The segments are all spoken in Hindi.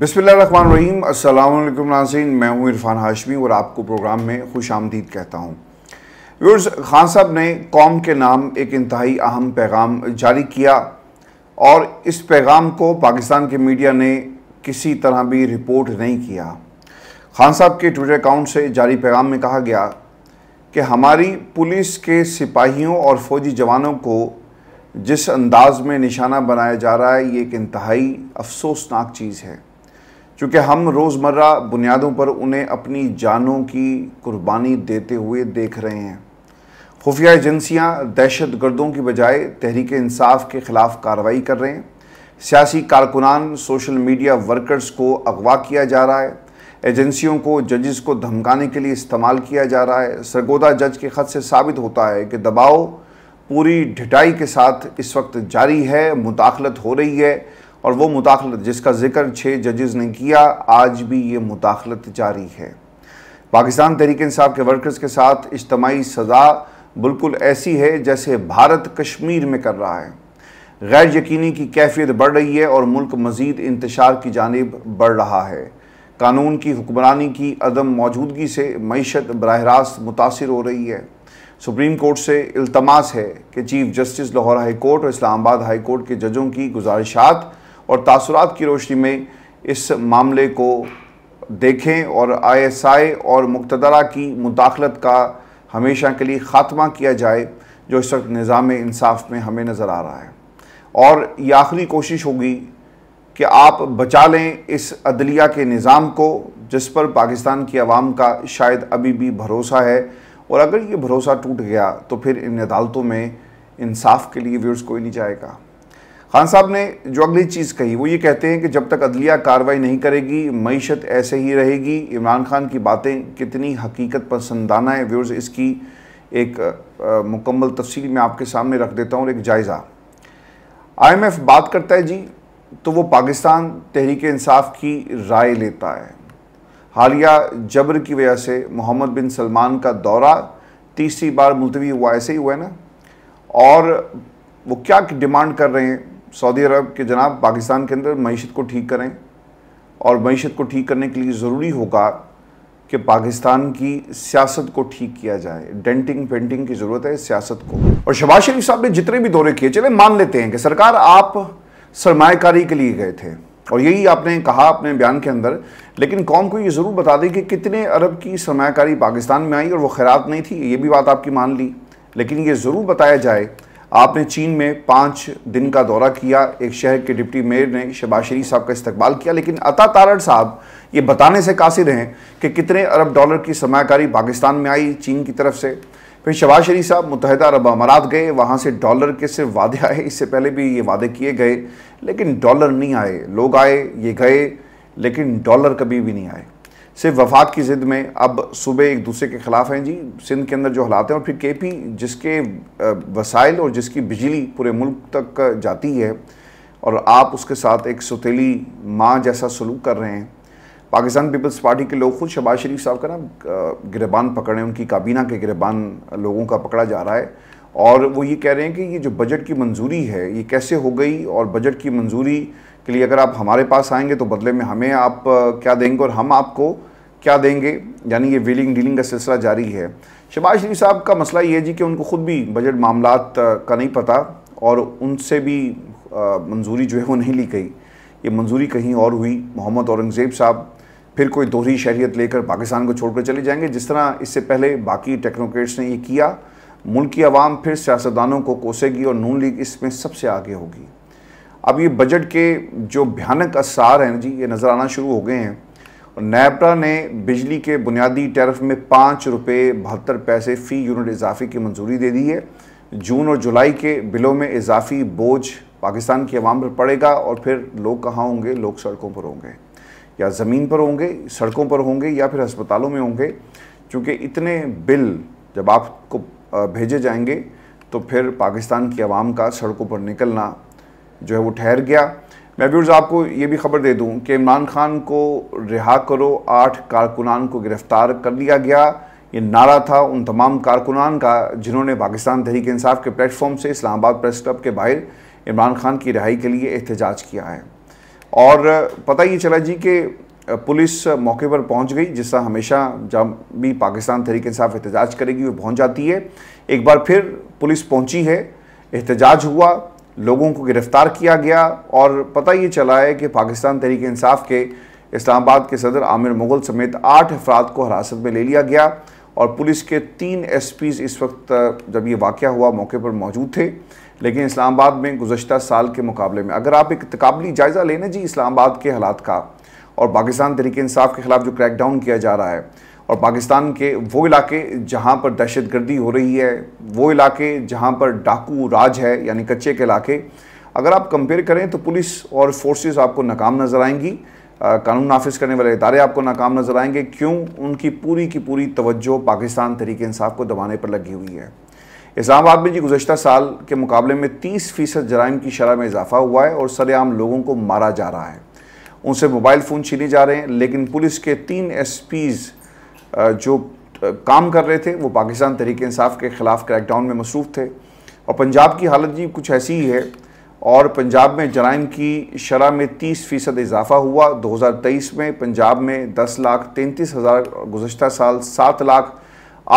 बिसमीम अल्लाम नाजीन मैं हूं इरफान हाशमी और आपको प्रोग्राम में खुश आमदीद कहता हूं व्यूर्स खान साहब ने कौम के नाम एक इंतहाई अहम पैगाम जारी किया और इस पैगाम को पाकिस्तान के मीडिया ने किसी तरह भी रिपोर्ट नहीं किया खान साहब के ट्विटर अकाउंट से जारी पैगाम में कहा गया कि हमारी पुलिस के सिपाहियों और फौजी जवानों को जिस अंदाज में निशाना बनाया जा रहा है ये एक इंतहाई अफसोसनाक चीज़ है चूँकि हम रोज़मर्रा बुनियादों पर उन्हें अपनी जानों की कुर्बानी देते हुए देख रहे हैं खुफिया एजेंसियाँ दहशत गर्दों की बजाय तहरीक इंसाफ के ख़िलाफ़ कार्रवाई कर रहे हैं सियासी कारकुनान सोशल मीडिया वर्कर्स को अगवा किया जा रहा है एजेंसियों को जजेस को धमकाने के लिए इस्तेमाल किया जा रहा है सरगोदा जज के ख़त से साबित होता है कि दबाव पूरी ढिटाई के साथ इस वक्त जारी है मुदाखलत हो रही है और वो मुदाखलत जिसका जिक्र छः जजेज़ ने किया आज भी ये मुदाखलत जारी है पाकिस्तान तहरीक इंसाफ के वर्कर्स के साथ इज्तमाही सज़ा बिल्कुल ऐसी है जैसे भारत कश्मीर में कर रहा है गैर यकीनी की कैफियत बढ़ रही है और मुल्क मजीद इंतशार की जानब बढ़ रहा है कानून की हुक्मरानी की अदम मौजूदगी से मीशत बरह रास्त मुतासर हो रही है सुप्रीम कोर्ट से अल्तमास है कि chief justice Lahore high court और इस्लामाबाद हाई कोर्ट के जजों की गुजारिशात और तासरात की रोशनी में इस मामले को देखें और आईएसआई और मुक्तदरा की मुदाखलत का हमेशा के लिए ख़ात्मा किया जाए जो इस वक्त निज़ाम इंसाफ में हमें नज़र आ रहा है और ये आखिरी कोशिश होगी कि आप बचा लें इस अदलिया के निज़ाम को जिस पर पाकिस्तान की आवाम का शायद अभी भी भरोसा है और अगर ये भरोसा टूट गया तो फिर इन अदालतों में इंसाफ के लिए व्यूर्स कोई नहीं जाएगा खान साहब ने जो अगली चीज़ कही वो ये कहते हैं कि जब तक अदलिया कार्रवाई नहीं करेगी मीशत ऐसे ही रहेगी इमरान खान की बातें कितनी हकीकत पसंदाना है व्यूर्स इसकी एक आ, मुकम्मल तफसील मैं आपके सामने रख देता हूँ और एक जायज़ा आईएमएफ बात करता है जी तो वो पाकिस्तान तहरीक इंसाफ की राय लेता है हालिया जबर की वजह से मोहम्मद बिन सलमान का दौरा तीसरी बार मुलतवी हुआ ऐसे ही हुआ है ना और वो क्या डिमांड कर रहे हैं सऊदी अरब के जनाब पाकिस्तान के अंदर मीशत को ठीक करें और मीशत को ठीक करने के लिए ज़रूरी होगा कि पाकिस्तान की सियासत को ठीक किया जाए डेंटिंग पेंटिंग की ज़रूरत है सियासत को और शबाज शरीफ साहब ने जितने भी दौरे किए चले मान लेते हैं कि सरकार आप सरमाकारी के लिए गए थे और यही आपने कहा अपने बयान के अंदर लेकिन कौम को ये ज़रूर बता दें कि कितने अरब की सरमाकारी पाकिस्तान में आई और वो खैरात नहीं थी ये भी बात आपकी मान ली लेकिन ये ज़रूर बताया जाए आपने चीन में पाँच दिन का दौरा किया एक शहर के डिप्टी मेयर ने शबाज़ शरीफ साहब का इस्तेबाल किया लेकिन अता तारण साहब ये बताने से कासिर हैं कि कितने अरब डॉलर की सरमाकारी पाकिस्तान में आई चीन की तरफ से फिर शबाज शरीफ साहब मुतहदा अरब अमारात गए वहाँ से डॉलर के सिर्फ वादे आए इससे पहले भी ये वादे किए गए लेकिन डॉलर नहीं आए लोग आए ये गए लेकिन डॉलर कभी भी नहीं आए सिर्फ वफाक की ज़िद में अब सूबे एक दूसरे के ख़िलाफ़ हैं जी सिंध के अंदर जो हालात हैं और फिर के पी जिसके वसाइल और जिसकी बिजली पूरे मुल्क तक जाती है और आप उसके साथ एक सतीली माँ जैसा सलूक कर रहे हैं पाकिस्तान पीपल्स पार्टी के लोग खुद शबाज शरीफ साहब का ना गिरबान पकड़े उनकी काबीना के गिरबान लोगों का पकड़ा जा रहा है और वो ये कह रहे हैं कि ये जो बजट की मंजूरी है ये कैसे हो गई और बजट की मंजूरी के लिए अगर आप हमारे पास आएंगे तो बदले में हमें आप क्या देंगे और हम आपको क्या देंगे यानी ये विलिंग डीलिंग का सिलसिला जारी है शबाज शरीफ साहब का मसला ये जी कि उनको ख़ुद भी बजट मामला का नहीं पता और उनसे भी मंजूरी जो है वो नहीं ली गई ये मंजूरी कहीं और हुई मोहम्मद औरंगज़ेब साहब फिर कोई दोहरी शहरीत लेकर पाकिस्तान को छोड़कर चले जाएंगे जिस तरह इससे पहले बाकी टेक्नोक्रेट्स ने ये किया मुल्क की आवाम फिर सियासतदानों को कोसेगी और नून लीग इसमें सबसे आगे होगी अब ये बजट के जो भयानक असार हैं जी ये नज़र आना शुरू हो गए हैं और नैपरा ने बिजली के बुनियादी टैरफ में पाँच रुपये बहत्तर पैसे फ़ी यूनिट इजाफे की मंजूरी दे दी है जून और जुलाई के बिलों में इजाफी बोझ पाकिस्तान की आवाम पर पड़ेगा और फिर लोग कहाँ होंगे लोग सड़कों पर होंगे या ज़मीन पर होंगे सड़कों पर होंगे या फिर अस्पतालों में होंगे क्योंकि इतने बिल जब आपको भेजे जाएंगे तो फिर पाकिस्तान की आवाम का सड़कों पर निकलना जो है वो ठहर गया मैं व्यूर्स आपको ये भी खबर दे दूं कि इमरान खान को रिहा करो आठ कारकुनान को गिरफ्तार कर लिया गया ये नारा था उन तमाम कारकुनान का जिन्होंने पाकिस्तान तहरीक इंसाफ के प्लेटफॉर्म से इस्लामाबाद प्रेस क्लब के बाहर इमरान खान की रिहाई के लिए एहतजाज किया है और पता ये चला जी कि पुलिस मौके पर पहुंच गई जिस हमेशा जब भी पाकिस्तान तहरीक इंसाफ एहतजाज करेगी वो पहुंच जाती है एक बार फिर पुलिस पहुंची है एहतजाज हुआ लोगों को गिरफ्तार किया गया और पता ये चला है कि पाकिस्तान तहरीक इंसाफ के इस्लामाबाद के सदर आमिर मुगल समेत आठ अफराद को हिरासत में ले लिया गया और पुलिस के तीन एसपी इस वक्त जब ये वाक़ हुआ मौके पर मौजूद थे लेकिन इस्लामाबाद में गुजशत साल के मुकाबले में अगर आप एक तकबली जायज़ा लेने जी इस्लामाबाद के हालात का और पाकिस्तान तरीके इंसाफ के खिलाफ जो क्रैकडाउन किया जा रहा है और पाकिस्तान के वो इलाके जहाँ पर दहशत गर्दी हो रही है वो इलाके जहाँ पर डाकू राज है यानी कच्चे के इलाके अगर आप कंपेयर करें तो पुलिस और फोर्सेस आपको नाकाम नज़र आएंगी कानून नाफिज करने वाले इदारे आपको नाकाम नज़र आएंगे क्यों उनकी पूरी की पूरी तवज्जो पाकिस्तान तरीके इंसाफ को दबाने पर लगी हुई है इस्लामाबाद में जी गुजशत साल के मुकाबले में 30 फ़ीसद जराइम की शरह में इजाफा हुआ है और सरेआम लोगों को मारा जा रहा है उनसे मोबाइल फ़ोन छीने जा रहे हैं लेकिन पुलिस के तीन एस पीज़ जो काम कर रहे थे वो पाकिस्तान तरीके इंसाफ के ख़िलाफ़ क्रैकडाउन में मसरूफ़ थे और पंजाब की हालत जी कुछ ऐसी ही है और पंजाब में जराइम की शरह में 30 फ़ीसद इजाफ़ा हुआ 2023 में पंजाब में 10 लाख तैंतीस हज़ार गुज्त साल 7 लाख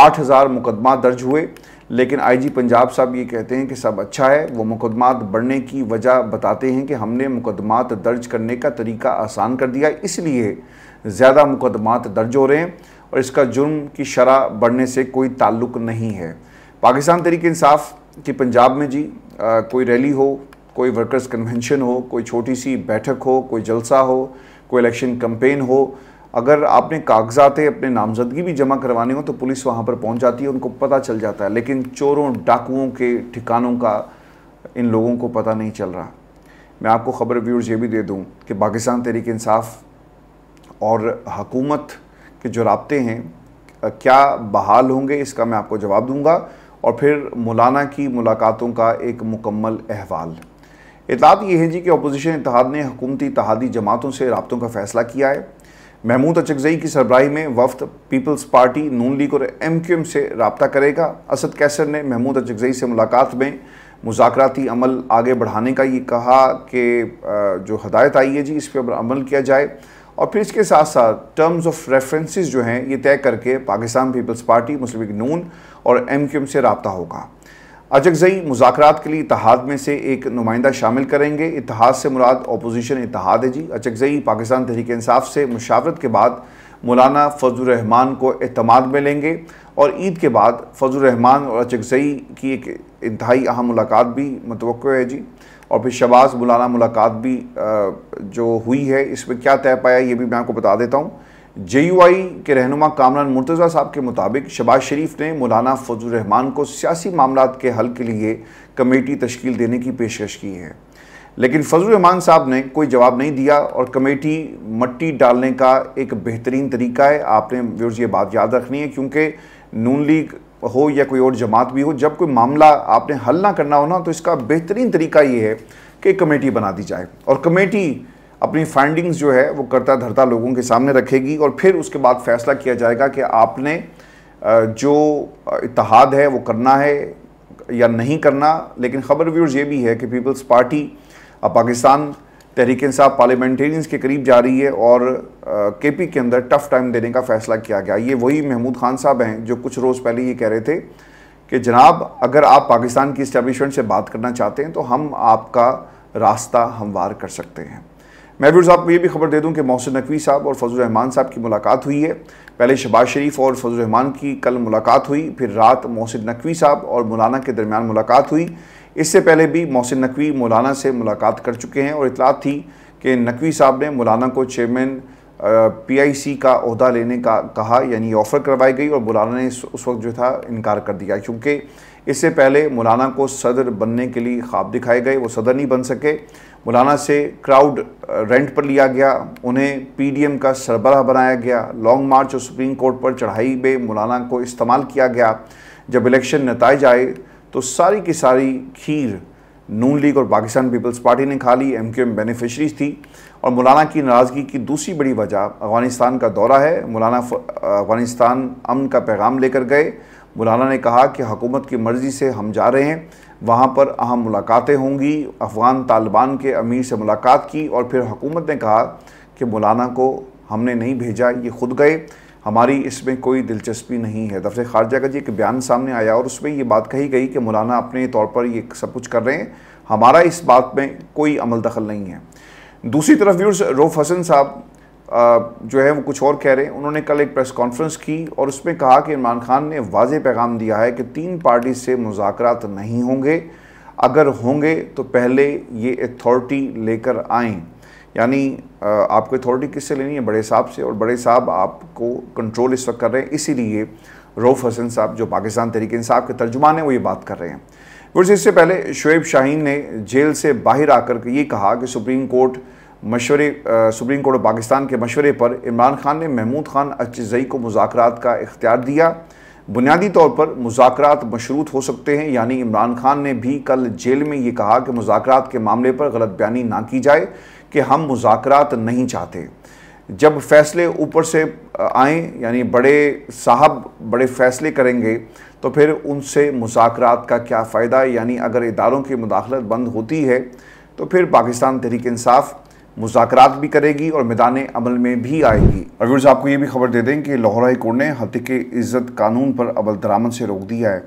आठ हज़ार मुकदमा दर्ज हुए लेकिन आईजी पंजाब साहब ये कहते हैं कि सब अच्छा है वो मुकदमात बढ़ने की वजह बताते हैं कि हमने मुकदमात दर्ज करने का तरीका आसान कर दिया इसलिए ज़्यादा मुकदमात दर्ज हो रहे हैं और इसका जुर्म की शरह बढ़ने से कोई ताल्लुक नहीं है पाकिस्तान तरीक इंसाफ कि पंजाब में जी आ, कोई रैली हो कोई वर्कर्स कन्वेंशन हो कोई छोटी सी बैठक हो कोई जलसा हो कोई इलेक्शन कम्पेन हो अगर आपने कागजातें अपने नामजदगी भी जमा करवाने हो तो पुलिस वहाँ पर पहुँच जाती है उनको पता चल जाता है लेकिन चोरों डाकुओं के ठिकानों का इन लोगों को पता नहीं चल रहा मैं आपको ख़बर व्यूर्स ये भी दे दूँ कि पाकिस्तान तरीक इंसाफ और हकूमत कि जो रबते हैं क्या बहाल होंगे इसका मैं आपको जवाब दूंगा और फिर मौलाना की मुलाकातों का एक मुकम्मल अहवाल इतलात यह है जी कि अपोजिशन इतिहाद ने हकूमती इतिहादी जमातों से रबतों का फैसला किया है महमूद अचकजई की सरबराही में वफद पीपल्स पार्टी नून लीग और एम क्यू एम से रबता करेगा असद कैसर ने महमूद अचकजई से मुलाकात में मुजाकती अमल आगे बढ़ाने का ये कहा कि जो हदायत आई है जी इस पर अमल किया जाए और फिर इसके साथ साथ टर्म्स ऑफ रेफरेंसेस जो हैं ये तय करके Pakistan peoples party Muslim league Noon और एम क्यू एम से रबता होगा अजगजई मुजात के लिए इतिहाद में से एक नुमाइंदा शामिल करेंगे इतिहाद से मुराद अपोजिशन इतिहाद है जी अजगजई पाकिस्तान तहरीक इंसाफ से मुशावरत के बाद मौलाना रहमान को अहतमाद में लेंगे और ईद के बाद रहमान और अचगजई की एक इंतहाई अहम मुलाकात भी मतव है जी और फिर शबाज बुलाना मुलाकात भी जो हुई है इसमें क्या तय पाया ये भी मैं आपको बता देता हूँ जे यू आई के रहनुमा कामरान मुर्तज़ा साहब के मुताबिक शबाज शरीफ ने मौलाना फजल रहमान को सियासी मामला के हल के लिए कमेटी तश्कील देने की पेशकश की है लेकिन फजल रहमान साहब ने कोई जवाब नहीं दिया और कमेटी मट्टी डालने का एक बेहतरीन तरीका है आपने व्यवर्स ये बात याद रखनी है क्योंकि नून लीग हो या कोई और जमात भी हो जब कोई मामला आपने हल ना करना हो ना तो इसका बेहतरीन तरीका ये है कि कमेटी बना दी जाए और कमेटी अपनी फाइंडिंग्स जो है वो करता धरता लोगों के सामने रखेगी और फिर उसके बाद फैसला किया जाएगा कि आपने जो इतिहाद है वो करना है या नहीं करना लेकिन ख़बर व्यूर्स ये भी है कि peoples party Pakistan Tehreek Insaf parliamentarians के करीब जा रही है और के पी के अंदर टफ़ टाइम देने का फैसला किया गया ये वही महमूद खान साहब हैं जो कुछ रोज़ पहले ये कह रहे थे कि जनाब अगर आप पाकिस्तान की इस्टेबलिशमेंट से बात करना चाहते हैं तो हम आपका रास्ता हमवार कर सकते हैं मैं भी साहब को ये भी खबर दे दूं कि मोहसिन नकवी साहब और फजल रहमान साहब की मुलाकात हुई है पहले शबाज शरीफ और फजल रहमान की कल मुलाकात हुई फिर रात मोहसिन नकवी साहब और मौलाना के दरमियान मुलाकात हुई इससे पहले भी मोहसिन नकवी मौलाना से मुलाकात कर चुके हैं और इतलात थी कि नकवी साहब ने मौलाना को चेयरमैन पीआईसी का अहदा लेने का कहा यानी ऑफ़र करवाई गई और मौलाना ने उस वक्त जो था इनकार कर दिया क्योंकि इससे पहले मौलाना को सदर बनने के लिए ख्वाब दिखाए गए वो सदर नहीं बन सके मौलाना से क्राउड रेंट पर लिया गया उन्हें पीडीएम का सरबराह बनाया गया लॉन्ग मार्च और सुप्रीम कोर्ट पर चढ़ाई में मौलाना को इस्तेमाल किया गया जब इलेक्शन नतज आए तो सारी की सारी खीर नून लीग और पाकिस्तान पीपल्स पार्टी ने खा ली एम क्यू एम बेनिफिशरीज थी और मौलाना की नाराज़गी की दूसरी बड़ी वजह अफगानिस्तान का दौरा है मौलाना अफगानिस्तान अमन का पैगाम लेकर गए मौलाना ने कहा कि हकूमत की मर्ज़ी से हम जा रहे हैं वहाँ पर अहम मुलाकातें होंगी अफ़गान तालिबान के अमीर से मुलाकात की और फिर हकूमत ने कहा कि मौलाना को हमने नहीं भेजा ये खुद गए हमारी इसमें कोई दिलचस्पी नहीं है दफ्तर खारजा का जी एक बयान सामने आया और उसमें ये बात कही गई कि मौलाना अपने तौर पर ये सब कुछ कर रहे हैं हमारा इस बात में कोई अमल दखल नहीं है दूसरी तरफ व्यूर्स रोफ हसन साहब जो है वो कुछ और कह रहे हैं उन्होंने कल एक प्रेस कॉन्फ्रेंस की और उसमें कहा कि इमरान खान ने वाज पैगाम दिया है कि तीन पार्टी से मुजाकर नहीं होंगे अगर होंगे तो पहले ये अथॉरिटी लेकर आएँ यानी आपको अथॉरिटी किससे लेनी है बड़े साहब से और बड़े साहब आपको कंट्रोल इस वक्त कर रहे हैं इसीलिए रऊफ हसन साहब जो पाकिस्तान तरीके इंसाफ के तर्जुमान हैं वो ये बात कर रहे हैं वर्ष इससे पहले शुएब शाहीन ने जेल से बाहर आकर ये कहा कि सुप्रीम कोर्ट मशवरे सुप्रीम कोर्ट ऑफ पाकिस्तान के मशवरे पर इमरान खान ने महमूद खान अचजई को मुजाकर का इख्तियार दिया बुनियादी तौर पर मुजाकर मशरूत हो सकते हैं यानी इमरान खान ने भी कल जेल में ये कहा कि मुजाकर के मामले पर गलत बयानी ना की जाए कि हम मुजाकरात नहीं चाहते जब फैसले ऊपर से आए यानी बड़े साहब बड़े फैसले करेंगे तो फिर उनसे मुजाकर का क्या फ़ायदा यानी अगर इदारों की मुदाखलत बंद होती है तो फिर पाकिस्तान तहरीक इंसाफ मुजाकर भी करेगी और मैदान अमल में भी आएगी और व्यूर्स आपको ये भी खबर दे दें कि लाहौर हाई कोर्ट ने हत्या के इज़्ज़त कानून पर अबल दरामद से रोक दिया है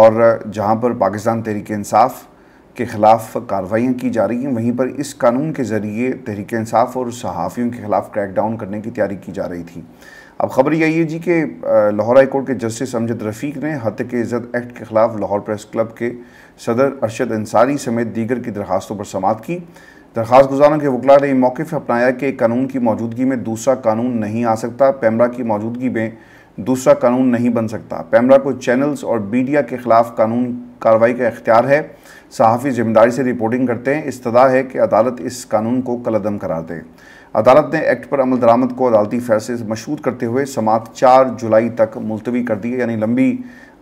और जहाँ पर पाकिस्तान तहरीक इंसाफ के ख़िलाफ़ कार्रवाइयाँ की जा रही हैं वहीं पर इस कानून के ज़रिए तहरीक इंसाफ और सहाफ़ियों के ख़िलाफ़ क्रैकडाउन करने की तैयारी की जा रही थी अब खबर यही है जी कि लाहौर हाई कोर्ट के जस्टिस अमजद रफ़ीक ने हत के इज़्ज़त एक्ट के ख़िलाफ़ लाहौर प्रेस क्लब के सदर अरशद अंसारी समेत दीगर की दरखास्तों पर समात की दरख्वास्त गुजारों के वकला ने मौक़ अपनाया कि कानून की मौजूदगी में दूसरा कानून नहीं आ सकता पैमरा की मौजूदगी में दूसरा कानून नहीं बन सकता पैमरा को चैनल्स और मीडिया के ख़िलाफ़ कानून कार्रवाई का अख्तियार है सहाफ़ी जिम्मेदारी से रिपोर्टिंग करते हैं इस्तः है कि अदालत इस कानून को कलदम करार दे अदालत ने एक्ट पर अमल दरामद को अदालती फैसले से मशहूर करते हुए समाप्त चार जुलाई तक मुलतवी कर दी है यानी लंबी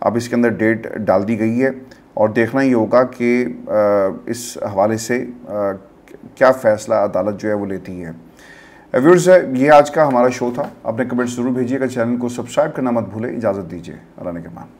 अब इसके अंदर डेट डाल दी गई है और देखना ये होगा कि इस हवाले से क्या फ़ैसला अदालत जो है वो लेती है व्यूर्स ये आज का हमारा शो था अपने कमेंट्स ज़रूर भेजिएगा चैनल को सब्सक्राइब करना मत भूलें इजाज़त दीजिए अल्लाह के मान